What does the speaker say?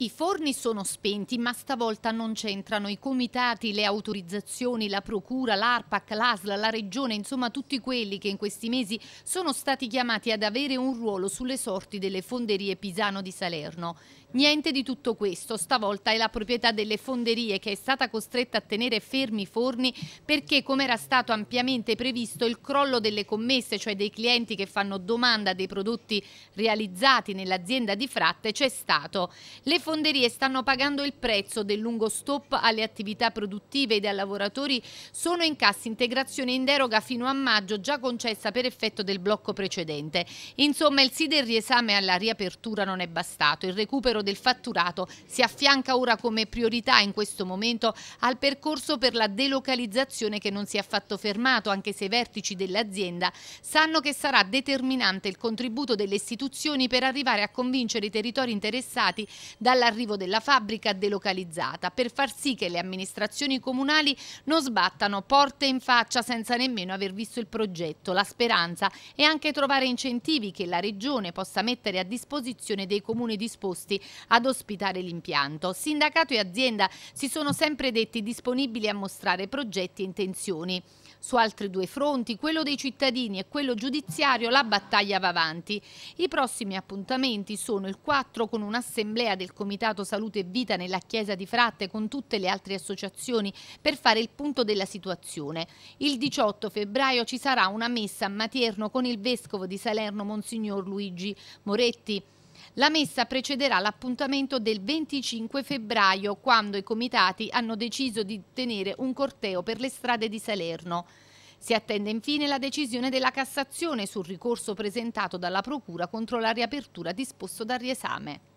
I forni sono spenti, ma stavolta non c'entrano i comitati, le autorizzazioni, la procura, l'ARPAC, l'ASL, la regione, insomma tutti quelli che in questi mesi sono stati chiamati ad avere un ruolo sulle sorti delle fonderie Pisano di Salerno. Niente di tutto questo, stavolta è la proprietà delle fonderie che è stata costretta a tenere fermi i forni perché come era stato ampiamente previsto il crollo delle commesse, cioè dei clienti che fanno domanda dei prodotti realizzati nell'azienda di Fratte c'è stato. Le fonderie stanno pagando il prezzo del lungo stop alle attività produttive ed ai lavoratori sono in cassa integrazione in deroga fino a maggio già concessa per effetto del blocco precedente. Insomma il SIDER riesame alla riapertura non è bastato, il recupero recupero del fatturato si affianca ora come priorità in questo momento al percorso per la delocalizzazione che non si è affatto fermato, anche se i vertici dell'azienda sanno che sarà determinante il contributo delle istituzioni per arrivare a convincere i territori interessati dall'arrivo della fabbrica delocalizzata, per far sì che le amministrazioni comunali non sbattano porte in faccia senza nemmeno aver visto il progetto. La speranza è anche trovare incentivi che la Regione possa mettere a disposizione dei comuni disposti ad ospitare l'impianto. Sindacato e azienda si sono sempre detti disponibili a mostrare progetti e intenzioni. Su altri due fronti, quello dei cittadini e quello giudiziario, la battaglia va avanti. I prossimi appuntamenti sono il 4 con un'assemblea del Comitato Salute e Vita nella Chiesa di Fratte con tutte le altre associazioni per fare il punto della situazione. Il 18 febbraio ci sarà una messa a Matierno con il Vescovo di Salerno, Monsignor Luigi Moretti. La messa precederà l'appuntamento del 25 febbraio, quando i comitati hanno deciso di tenere un corteo per le strade di Salerno. Si attende infine la decisione della Cassazione sul ricorso presentato dalla Procura contro la riapertura disposto dal riesame.